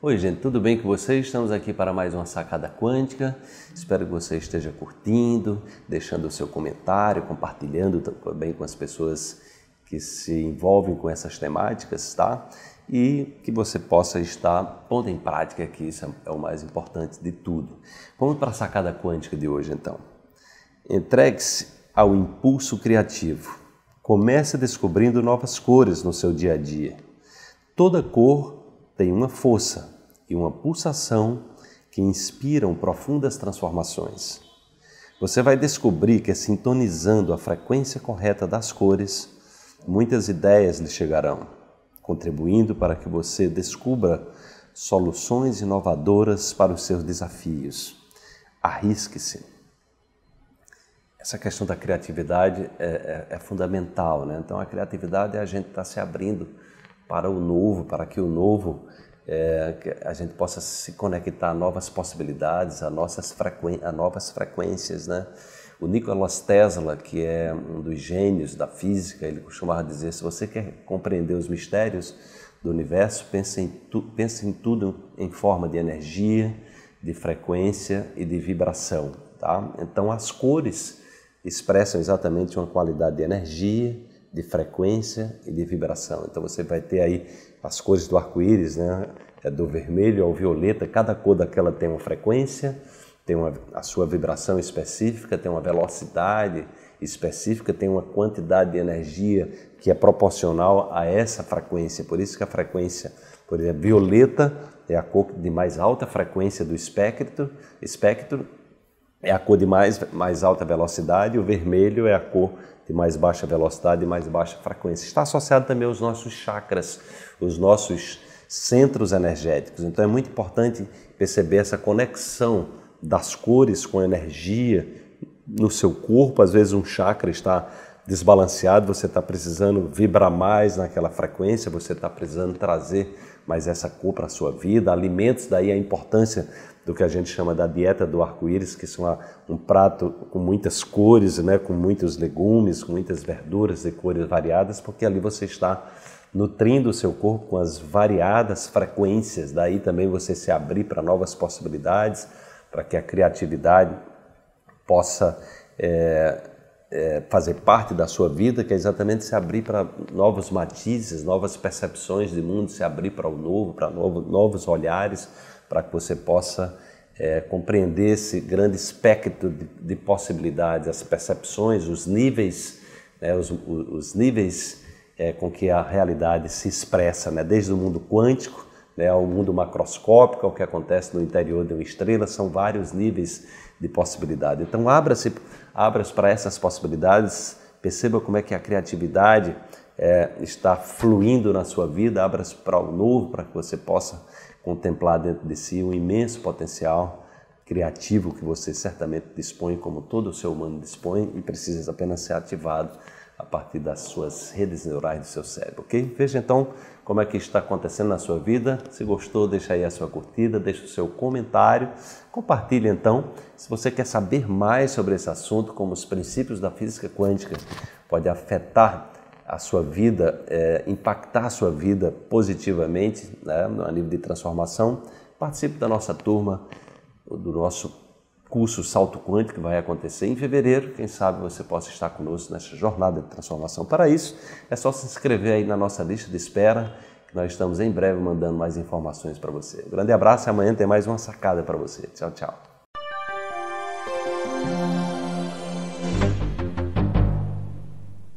Oi, gente, tudo bem com vocês? Estamos aqui para mais uma sacada quântica. Espero que você esteja curtindo, deixando o seu comentário, compartilhando também com as pessoas que se envolvem com essas temáticas, tá? E que você possa estar pondo em prática, que isso é o mais importante de tudo. Vamos para a sacada quântica de hoje, então. Entregue-se ao impulso criativo. Comece descobrindo novas cores no seu dia a dia. Toda cor tem uma força e uma pulsação que inspiram profundas transformações. Você vai descobrir que sintonizando a frequência correta das cores, muitas ideias lhe chegarão, contribuindo para que você descubra soluções inovadoras para os seus desafios. Arrisque-se. Essa questão da criatividade é, é, é fundamental, né? Então, a criatividade é a gente estar tá se abrindo para o novo, para que o novo é, a gente possa se conectar a novas possibilidades, a, nossas frequen a novas frequências, né? O Nikola Tesla, que é um dos gênios da física, ele costumava dizer: se você quer compreender os mistérios do universo, pense em, tu, pense em tudo em forma de energia, de frequência e de vibração. Tá? Então, as cores expressam exatamente uma qualidade de energia, de frequência e de vibração. Então você vai ter aí as cores do arco-íris, né? É do vermelho ao violeta, cada cor daquela tem uma frequência, tem uma, a sua vibração específica, tem uma velocidade específica, tem uma quantidade de energia que é proporcional a essa frequência. Por isso que a frequência, por exemplo, violeta é a cor de mais alta frequência do espectro, espectro é a cor de mais, mais alta velocidade, o vermelho é a cor de mais baixa velocidade e mais baixa frequência. Está associado também aos nossos chakras, os nossos centros energéticos. Então é muito importante perceber essa conexão das cores com energia no seu corpo. Às vezes um chakra está desbalanceado, você está precisando vibrar mais naquela frequência, você está precisando trazer mais essa cor para a sua vida, alimentos, daí a importância do que a gente chama da dieta do arco-íris, que são um prato com muitas cores, né, com muitos legumes, com muitas verduras de cores variadas, porque ali você está nutrindo o seu corpo com as variadas frequências, daí também você se abrir para novas possibilidades, para que a criatividade possa é, é, fazer parte da sua vida, que é exatamente se abrir para novos matizes, novas percepções de mundo, se abrir para o novo, para novo, novos olhares, para que você possa é, compreender esse grande espectro de, de, possibilidades, as percepções, os níveis, né, os, os, níveis é, com que a realidade se expressa, né, desde o mundo quântico né, ao mundo macroscópico, ao que acontece no interior de uma estrela, são vários níveis de possibilidade. Então, abra-se abra para essas possibilidades, perceba como é que a criatividade é, está fluindo na sua vida, abra-se para o novo, para que você possa contemplar dentro de si um imenso potencial criativo que você certamente dispõe, como todo ser humano dispõe, e precisa apenas ser ativado a partir das suas redes neurais do seu cérebro, ok? Veja então como é que está acontecendo na sua vida. Se gostou, deixa aí a sua curtida, deixa o seu comentário, compartilhe então. Se você quer saber mais sobre esse assunto, como os princípios da física quântica podem afetar a sua vida, é, impactar a sua vida positivamente, né, a nível de transformação, participe da nossa turma do nosso curso Salto Quântico que vai acontecer em fevereiro. Quem sabe você possa estar conosco nessa jornada de transformação. Para isso, é só se inscrever aí na nossa lista de espera, que nós estamos em breve mandando mais informações para você. Um grande abraço e amanhã tem mais uma sacada para você. Tchau, tchau.